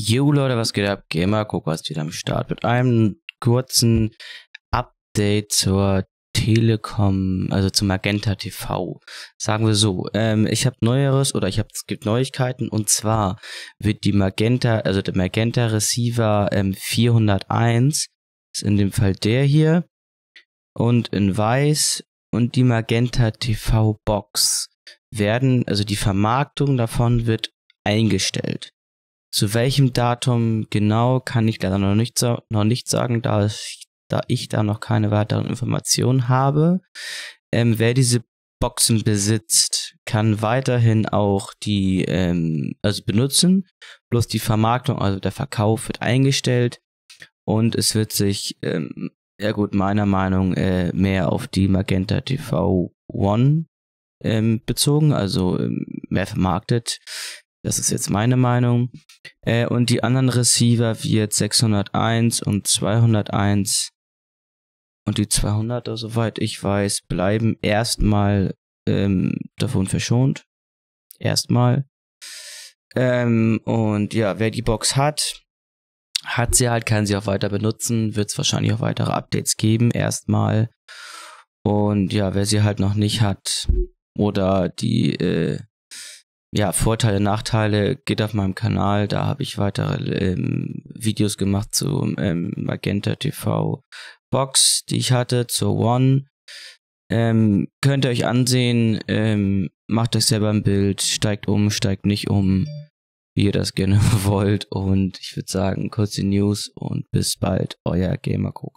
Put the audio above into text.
Jo Leute, was geht ab? Gamer Coco was wieder am Start mit einem kurzen Update zur Telekom, also zum Magenta TV. Sagen wir so, ähm, ich habe Neueres oder ich habe es gibt Neuigkeiten und zwar wird die Magenta, also der Magenta Receiver ähm, 401 ist in dem Fall der hier und in weiß und die Magenta TV Box werden, also die Vermarktung davon wird eingestellt. Zu welchem Datum genau kann ich leider noch nicht, noch nicht sagen, da ich, da ich da noch keine weiteren Informationen habe. Ähm, wer diese Boxen besitzt, kann weiterhin auch die ähm, also benutzen. Bloß die Vermarktung, also der Verkauf wird eingestellt und es wird sich ähm, ja gut meiner Meinung äh, mehr auf die Magenta TV One ähm, bezogen, also ähm, mehr vermarktet. Das ist jetzt meine Meinung. Äh, und die anderen Receiver wie jetzt 601 und 201 und die 200er, also, soweit ich weiß, bleiben erstmal ähm, davon verschont. Erstmal. Ähm, und ja, wer die Box hat, hat sie halt, kann sie auch weiter benutzen, wird es wahrscheinlich auch weitere Updates geben, erstmal. Und ja, wer sie halt noch nicht hat oder die äh, ja, Vorteile, Nachteile geht auf meinem Kanal. Da habe ich weitere ähm, Videos gemacht zu ähm, Magenta TV Box, die ich hatte, zur One. Ähm, könnt ihr euch ansehen, ähm, macht euch selber ein Bild, steigt um, steigt nicht um, wie ihr das gerne wollt. Und ich würde sagen, kurze News und bis bald, euer Gamer Koka.